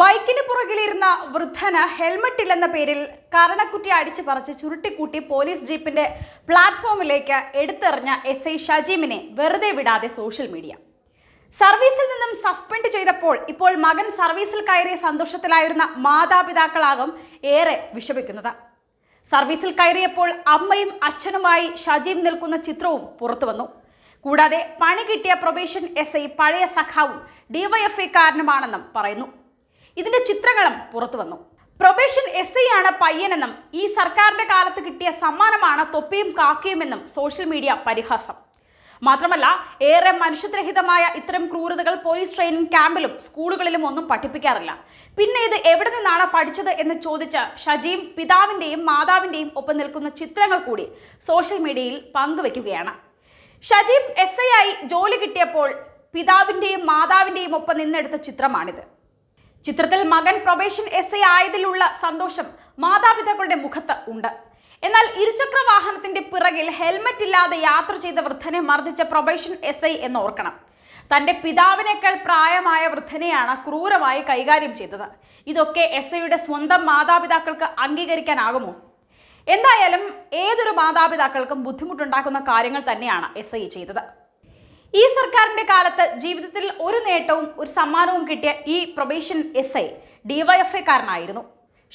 ബൈക്കിന് പുറകിലിരുന്ന വൃദ്ധന് ഹെൽമെറ്റ് ഇല്ലെന്ന പേരിൽ കരണക്കുറ്റി അടിച്ചു പറിച്ച് ചുരുട്ടിക്കൂട്ടി പോലീസ് ജീപ്പിന്റെ പ്ലാറ്റ്ഫോമിലേക്ക് എടുത്തെറിഞ്ഞ എസ് ഐ ഷജീമിനെ വെറുതെ വിടാതെ സോഷ്യൽ മീഡിയ സർവീസിൽ നിന്നും സസ്പെൻഡ് ചെയ്തപ്പോൾ ഇപ്പോൾ മകൻ സർവീസിൽ കയറിയ സന്തോഷത്തിലായിരുന്ന മാതാപിതാക്കളാകും ഏറെ വിഷമിക്കുന്നത് സർവീസിൽ കയറിയപ്പോൾ അമ്മയും അച്ഛനുമായി ഷജീം നിൽക്കുന്ന ചിത്രവും പുറത്തു വന്നു കൂടാതെ പണി കിട്ടിയ പ്രൊബേഷൻ എസ് ഐ പഴയ സഖാവും കാരണമാണെന്നും പറയുന്നു ഇതിന്റെ ചിത്രങ്ങളും പുറത്തു വന്നു പ്രൊബേഷൻ എസ് ഐ ആണ് പയ്യനെന്നും ഈ സർക്കാരിന്റെ കാലത്ത് കിട്ടിയ സമ്മാനമാണ് തൊപ്പിയും കാക്കയുമെന്നും സോഷ്യൽ മീഡിയ പരിഹാസം മാത്രമല്ല ഏറെ മനുഷ്യരഹിതമായ ഇത്തരം ക്രൂരതകൾ പോലീസ് ട്രെയിനിങ് ക്യാമ്പിലും സ്കൂളുകളിലും ഒന്നും പഠിപ്പിക്കാറില്ല പിന്നെ ഇത് എവിടെ നിന്നാണ് പഠിച്ചത് എന്ന് ചോദിച്ച് ഷജീം പിതാവിൻ്റെയും മാതാവിൻ്റെയും ഒപ്പം നിൽക്കുന്ന ചിത്രങ്ങൾ കൂടി സോഷ്യൽ മീഡിയയിൽ പങ്കുവെക്കുകയാണ് ഷജീം എസ് ഐ ആയി ജോലി കിട്ടിയപ്പോൾ പിതാവിൻ്റെയും മാതാവിൻ്റെയും ഒപ്പം നിന്നെടുത്ത ചിത്രമാണിത് ചിത്രത്തിൽ മകൻ പ്രൊബേഷൻ എസ് ഐ ആയതിലുള്ള സന്തോഷം മാതാപിതാക്കളുടെ മുഖത്ത് ഉണ്ട് എന്നാൽ ഇരുചക്ര വാഹനത്തിന്റെ പിറകിൽ ഹെൽമറ്റ് ഇല്ലാതെ യാത്ര ചെയ്ത വൃദ്ധനെ മർദ്ദിച്ച പ്രൊബേഷൻ എസ് ഐ ഓർക്കണം തന്റെ പിതാവിനേക്കാൾ പ്രായമായ വൃദ്ധനെയാണ് ക്രൂരമായി കൈകാര്യം ചെയ്തത് ഇതൊക്കെ എസ് ഐയുടെ സ്വന്തം മാതാപിതാക്കൾക്ക് അംഗീകരിക്കാനാകുമോ എന്തായാലും ഏതൊരു മാതാപിതാക്കൾക്കും ബുദ്ധിമുട്ടുണ്ടാക്കുന്ന കാര്യങ്ങൾ തന്നെയാണ് എസ് ഐ ചെയ്തത് ഈ സർക്കാരിന്റെ കാലത്ത് ജീവിതത്തിൽ ഒരു നേട്ടവും ഒരു സമ്മാനവും കിട്ടിയ ഈ പ്രൊബേഷൻ എസ് ഐ കാരനായിരുന്നു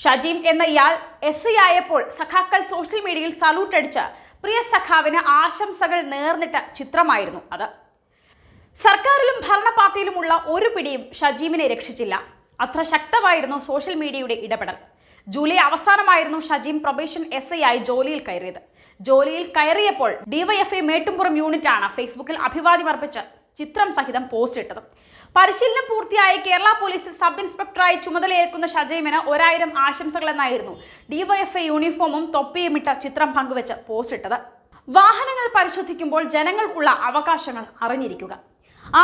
ഷജീം എന്ന ഇയാൾ എസ് ഐ ആയപ്പോൾ സഖാക്കൾ സോഷ്യൽ മീഡിയയിൽ സല്യൂട്ട് അടിച്ച് പ്രിയ സഖാവിന് ആശംസകൾ നേർന്നിട്ട ചിത്രമായിരുന്നു അത് സർക്കാരിലും ഭരണ പാർട്ടിയിലുമുള്ള ഒരു പിടിയും ഷജീമിനെ രക്ഷിച്ചില്ല അത്ര ശക്തമായിരുന്നു സോഷ്യൽ മീഡിയയുടെ ഇടപെടൽ ജൂലൈ അവസാനമായിരുന്നു ഷജീം പ്രൊബേഷൻ എസ് ഐ ആയി ജോലിയിൽ കയറിയത് ജോലിയിൽ കയറിയപ്പോൾ ഡിവൈഎഫ്ഐ മേട്ടുംപുറം ആണ് ഫേസ്ബുക്കിൽ അഭിവാദ്യം അർപ്പിച്ച് ചിത്രം സഹിതം പോസ്റ്റ് ഇട്ടത് പരിശീലനം പൂർത്തിയായി കേരള പോലീസിൽ സബ് ഇൻസ്പെക്ടറായി ചുമതലയേൽക്കുന്ന ഷജൈമിന് ഒരായിരം ആശംസകളെന്നായിരുന്നു ഡിവൈഎഫ്ഐ യൂണിഫോമും തൊപ്പിയും ഇട്ട ചിത്രം പങ്കുവെച്ച് പോസ്റ്റ് ഇട്ടത് വാഹനങ്ങൾ പരിശോധിക്കുമ്പോൾ ജനങ്ങൾക്കുള്ള അവകാശങ്ങൾ അറിഞ്ഞിരിക്കുക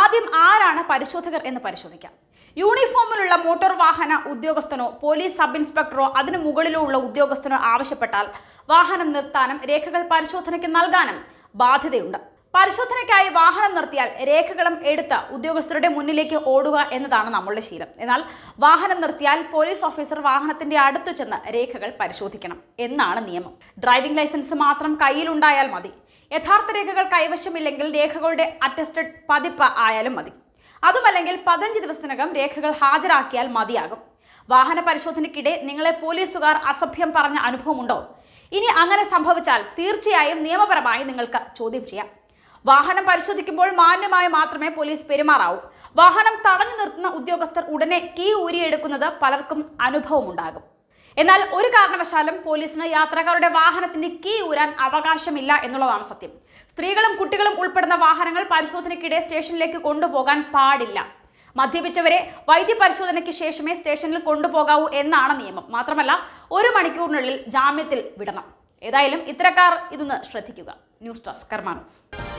ആദ്യം ആരാണ് പരിശോധകർ എന്ന് പരിശോധിക്കാം യൂണിഫോമിലുള്ള മോട്ടോർ വാഹന ഉദ്യോഗസ്ഥനോ പോലീസ് സബ് ഇൻസ്പെക്ടറോ അതിനു മുകളിലോ ഉള്ള ഉദ്യോഗസ്ഥനോ ആവശ്യപ്പെട്ടാൽ വാഹനം നിർത്താനും രേഖകൾ പരിശോധനയ്ക്ക് നൽകാനും ബാധ്യതയുണ്ട് പരിശോധനയ്ക്കായി വാഹനം നിർത്തിയാൽ രേഖകളും എടുത്ത് ഉദ്യോഗസ്ഥരുടെ മുന്നിലേക്ക് ഓടുക എന്നതാണ് നമ്മളുടെ ശീലം എന്നാൽ വാഹനം നിർത്തിയാൽ പോലീസ് ഓഫീസർ വാഹനത്തിന്റെ അടുത്തു ചെന്ന് രേഖകൾ പരിശോധിക്കണം എന്നാണ് നിയമം ഡ്രൈവിംഗ് ലൈസൻസ് മാത്രം കയ്യിലുണ്ടായാൽ മതി യഥാർത്ഥ രേഖകൾ കൈവശമില്ലെങ്കിൽ രേഖകളുടെ അറ്റസ്റ്റഡ് പതിപ്പ് ആയാലും മതി അതുമല്ലെങ്കിൽ പതിനഞ്ച് ദിവസത്തിനകം രേഖകൾ ഹാജരാക്കിയാൽ മതിയാകും വാഹന പരിശോധനയ്ക്കിടെ നിങ്ങളെ പോലീസുകാർ അസഭ്യം പറഞ്ഞ അനുഭവമുണ്ടോ ഇനി അങ്ങനെ സംഭവിച്ചാൽ തീർച്ചയായും നിയമപരമായി നിങ്ങൾക്ക് ചോദ്യം ചെയ്യാം വാഹനം പരിശോധിക്കുമ്പോൾ മാന്യമായി മാത്രമേ പോലീസ് പെരുമാറാവൂ വാഹനം തടഞ്ഞു നിർത്തുന്ന ഉദ്യോഗസ്ഥർ ഉടനെ കീ ഊരിയെടുക്കുന്നത് പലർക്കും അനുഭവമുണ്ടാകും എന്നാൽ ഒരു കാരണവശാലും പോലീസിന് യാത്രക്കാരുടെ വാഹനത്തിന്റെ കീ ഊരാൻ അവകാശമില്ല എന്നുള്ളതാണ് സത്യം സ്ത്രീകളും കുട്ടികളും ഉൾപ്പെടുന്ന വാഹനങ്ങൾ പരിശോധനയ്ക്കിടെ സ്റ്റേഷനിലേക്ക് കൊണ്ടുപോകാൻ പാടില്ല മദ്യപിച്ചവരെ വൈദ്യ പരിശോധനയ്ക്ക് ശേഷമേ സ്റ്റേഷനിൽ കൊണ്ടുപോകാവൂ എന്നാണ് നിയമം മാത്രമല്ല ഒരു മണിക്കൂറിനുള്ളിൽ ജാമ്യത്തിൽ വിടണം ഏതായാലും ഇത്തരക്കാർ ഇതൊന്ന് ശ്രദ്ധിക്കുക ന്യൂസ് ഡെസ്ക് കർമാനോസ്